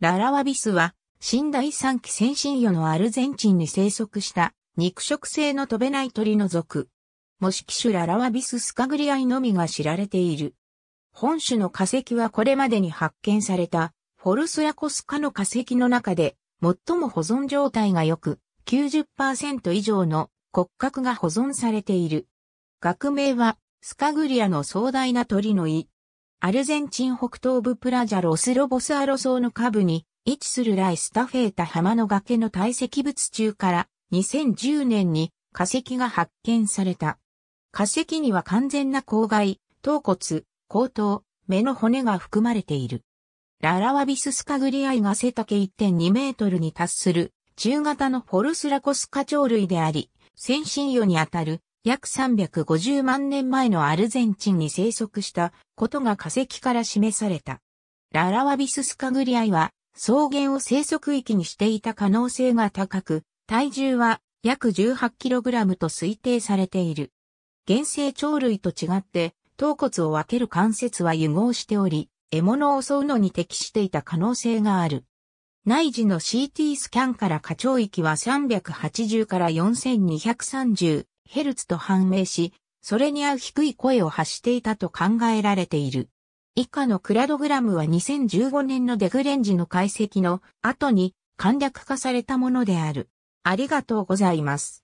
ララワビスは、新第三期先進魚のアルゼンチンに生息した肉食性の飛べない鳥の属。模式種ララワビススカグリアイのみが知られている。本種の化石はこれまでに発見されたフォルスラコス科の化石の中で最も保存状態が良く90%以上の骨格が保存されている。学名はスカグリアの壮大な鳥の胃アルゼンチン北東部プラジャロスロボスアロソーの下部に位置するライスタフェータ浜の崖の堆積物中から2010年に化石が発見された。化石には完全な口蓋、頭骨、後頭、目の骨が含まれている。ララワビススカグリアイが背丈1.2メートルに達する中型のフォルスラコスカ鳥類であり、先進魚にあたる約350万年前のアルゼンチンに生息したことが化石から示された。ララワビススカグリアイは草原を生息域にしていた可能性が高く、体重は約 18kg と推定されている。原生鳥類と違って、頭骨を分ける関節は融合しており、獲物を襲うのに適していた可能性がある。内耳の CT スキャンから可聴域は380から4230ヘルツと判明し、それに合う低い声を発していたと考えられている。以下のクラドグラムは2015年のデグレンジの解析の後に簡略化されたものである。ありがとうございます。